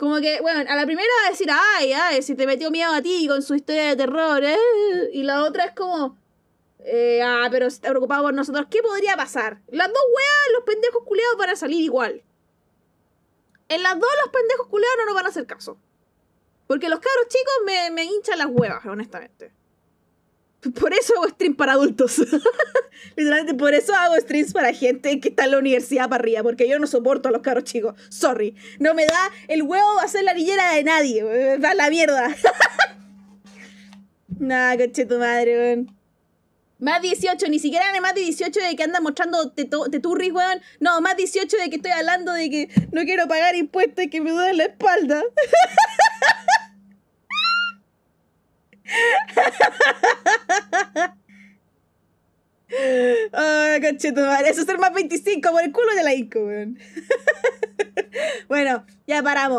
Como que, bueno, a la primera va a decir, ay, ay, si te metió miedo a ti con su historia de terror, ¿eh? Y la otra es como, eh, ah, pero si está preocupado por nosotros, ¿qué podría pasar? Las dos huevas los pendejos culeados van a salir igual. En las dos, los pendejos culeados no nos van a hacer caso. Porque los cabros chicos me, me hinchan las huevas, honestamente. Por eso hago streams para adultos. Literalmente, por eso hago streams para gente que está en la universidad para arriba, porque yo no soporto a los caros chicos. Sorry. No me da el huevo hacer la niñera de nadie. da la mierda. nah, coche tu madre, weón. Más 18, ni siquiera más 18 de que anda mostrando teturris, weón. No, más 18 de que estoy hablando de que no quiero pagar impuestos y que me duele la espalda. Ah, cachetón. Eso es el más 25 por el culo de la ICO, weón. bueno, ya paramos.